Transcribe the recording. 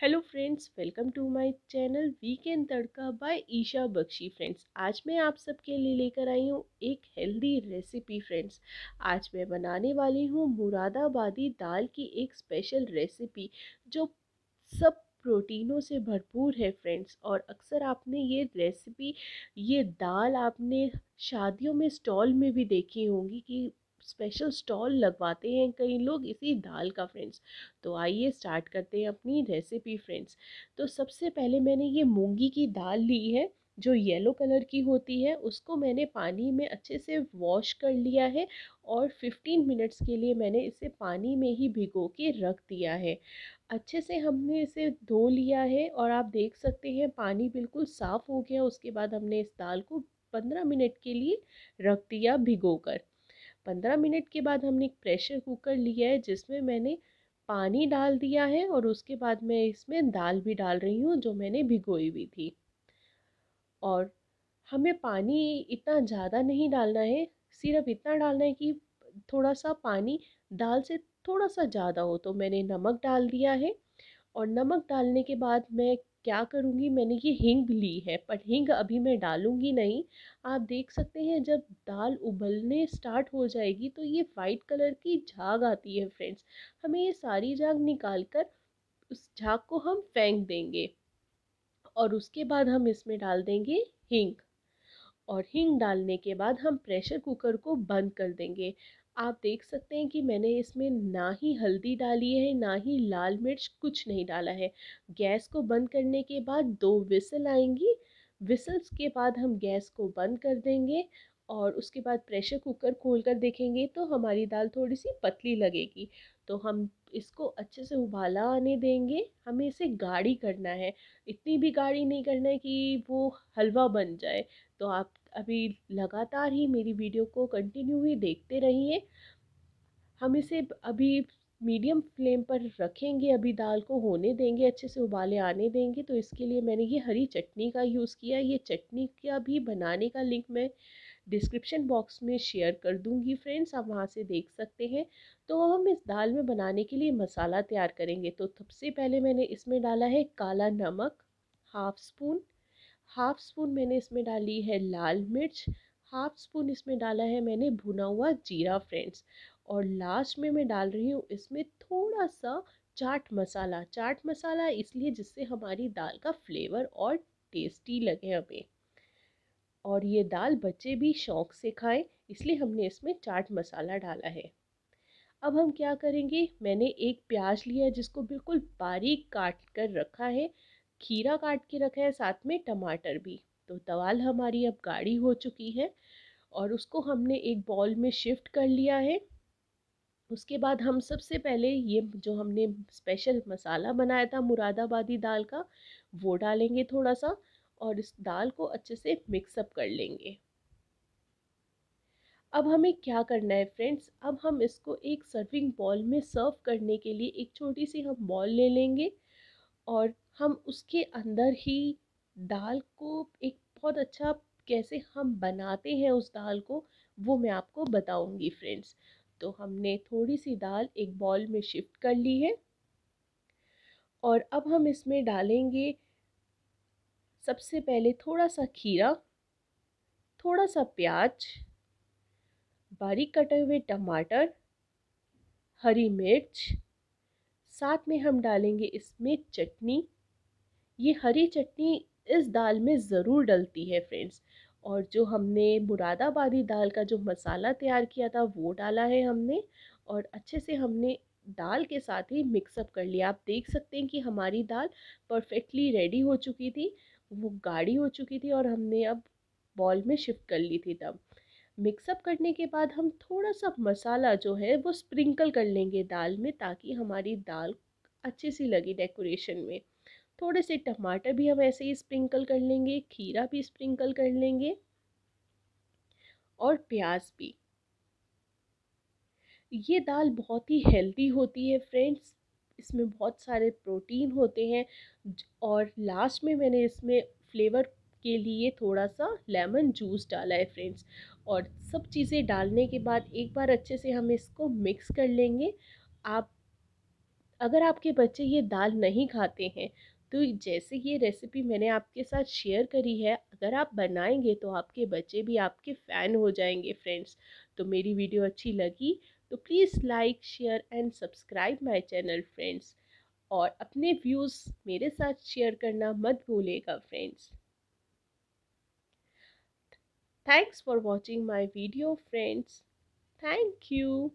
hello friends welcome to my channel weekend Tadka बाय Isha Bakshi friends आज मैं आप सबके लिए लेकर आई हूँ एक हेल्दी रेसिपी फ्रेंड्स आज मैं बनाने वाली हूँ मुरादाबादी दाल की एक स्पेशल रेसिपी जो सब प्रोटीनों से भरपूर है फ्रेंड्स और अक्सर आपने ये रेसिपी ये दाल आपने शादियों में स्टॉल में भी देखी होंगी कि स्पेशल स्टॉल लगवाते हैं कई लोग इसी दाल का फ्रेंड्स तो आइए स्टार्ट करते हैं अपनी रेसिपी फ्रेंड्स तो सबसे पहले मैंने ये मूंगी की दाल ली है जो येलो कलर की होती है उसको मैंने पानी में अच्छे से वॉश कर लिया है और 15 मिनट्स के लिए मैंने इसे पानी में ही भिगो के रख दिया है अच्छे से हमने इसे धो लिया है और आप देख सकते हैं पानी बिल्कुल साफ़ हो गया उसके बाद हमने इस दाल को 15 मिनट के लिए रख दिया भिगो कर पंद्रह मिनट के बाद हमने एक प्रेशर कुकर लिया है जिसमें मैंने पानी डाल दिया है और उसके बाद मैं इसमें दाल भी डाल रही हूँ जो मैंने भिगोई हुई थी और हमें पानी इतना ज़्यादा नहीं डालना है सिर्फ इतना डालना है कि थोड़ा सा पानी दाल से थोड़ा सा ज़्यादा हो तो मैंने नमक डाल दिया है और नमक डालने के बाद मैं क्या करूँगी मैंने ये हींग ली है पर हींग अभी मैं डालूँगी नहीं आप देख सकते हैं जब दाल उबलने स्टार्ट हो जाएगी तो ये वाइट कलर की झाग आती है फ्रेंड्स हमें ये सारी झाग निकाल कर उस झाग को हम फेंक देंगे और उसके बाद हम इसमें डाल देंगे हींग और हिंग डालने के बाद हम प्रेशर कुकर को बंद कर देंगे आप देख सकते हैं कि मैंने इसमें ना ही हल्दी डाली है ना ही लाल मिर्च कुछ नहीं डाला है गैस को बंद करने के बाद दो विसल आएंगी विसल्स के बाद हम गैस को बंद कर देंगे और उसके बाद प्रेशर कुकर खोल कर देखेंगे तो हमारी दाल थोड़ी सी पतली लगेगी तो हम इसको अच्छे से उबाला आने देंगे हमें इसे गाढ़ी करना है इतनी भी गाढ़ी नहीं करना है कि वो हलवा बन जाए तो आप अभी लगातार ही मेरी वीडियो को कंटिन्यू ही देखते रहिए हम इसे अभी मीडियम फ्लेम पर रखेंगे अभी दाल को होने देंगे अच्छे से उबाले आने देंगे तो इसके लिए मैंने ये हरी चटनी का यूज़ किया ये चटनी का भी बनाने का लिंक मैं डिस्क्रिप्शन बॉक्स में शेयर कर दूंगी फ्रेंड्स आप वहाँ से देख सकते हैं तो अब हम इस दाल में बनाने के लिए मसाला तैयार करेंगे तो सबसे पहले मैंने इसमें डाला है काला नमक हाफ स्पून हाफ स्पून मैंने इसमें डाली है लाल मिर्च हाफ स्पून इसमें डाला है मैंने भुना हुआ जीरा फ्रेंड्स और लास्ट में मैं डाल रही हूँ इसमें थोड़ा सा चाट मसाला चाट मसाला इसलिए जिससे हमारी दाल का फ्लेवर और टेस्टी लगे हमें और ये दाल बच्चे भी शौक से खाएं इसलिए हमने इसमें चाट मसाला डाला है अब हम क्या करेंगे मैंने एक प्याज लिया है जिसको बिल्कुल बारीक काट कर रखा है खीरा काट के रखा है साथ में टमाटर भी तो तवाल हमारी अब गाढ़ी हो चुकी है और उसको हमने एक बॉल में शिफ्ट कर लिया है उसके बाद हम सबसे पहले ये जो हमने स्पेशल मसाला बनाया था मुरादाबादी दाल का वो डालेंगे थोड़ा सा और इस दाल को अच्छे से मिक्सअप कर लेंगे अब हमें क्या करना है फ्रेंड्स अब हम इसको एक सर्विंग बॉल में सर्व करने के लिए एक छोटी सी हम बॉल ले लेंगे और हम उसके अंदर ही दाल को एक बहुत अच्छा कैसे हम बनाते हैं उस दाल को वो मैं आपको बताऊंगी फ्रेंड्स तो हमने थोड़ी सी दाल एक बॉल में शिफ्ट कर ली है और अब हम इसमें डालेंगे सबसे पहले थोड़ा सा खीरा थोड़ा सा प्याज बारीक कटे हुए टमाटर हरी मिर्च साथ में हम डालेंगे इसमें चटनी ये हरी चटनी इस दाल में ज़रूर डलती है फ्रेंड्स और जो हमने मुरादाबादी दाल का जो मसाला तैयार किया था वो डाला है हमने और अच्छे से हमने दाल के साथ ही मिक्सअप कर लिया आप देख सकते हैं कि हमारी दाल परफेक्टली रेडी हो चुकी थी वो गाढ़ी हो चुकी थी और हमने अब बॉल में शिफ्ट कर ली थी तब मिक्सअप करने के बाद हम थोड़ा सा मसाला जो है वो स्प्रिंकल कर लेंगे दाल में ताकि हमारी दाल अच्छी सी लगे डेकोरेशन में थोड़े से टमाटर भी हम ऐसे ही स्प्रिंकल कर लेंगे खीरा भी स्प्रिंकल कर लेंगे और प्याज भी ये दाल बहुत ही हेल्दी होती है फ्रेंड्स इसमें बहुत सारे प्रोटीन होते हैं और लास्ट में मैंने इसमें फ्लेवर के लिए थोड़ा सा लेमन जूस डाला है फ्रेंड्स और सब चीज़ें डालने के बाद एक बार अच्छे से हम इसको मिक्स कर लेंगे आप अगर आपके बच्चे ये दाल नहीं खाते हैं तो जैसे ये रेसिपी मैंने आपके साथ शेयर करी है अगर आप बनाएंगे तो आपके बच्चे भी आपके फ़ैन हो जाएंगे फ्रेंड्स तो मेरी वीडियो अच्छी लगी तो please like share and subscribe my channel friends और अपने व्यूज़ मेरे साथ शेयर करना मत भूलेगा friends thanks for watching my video friends thank you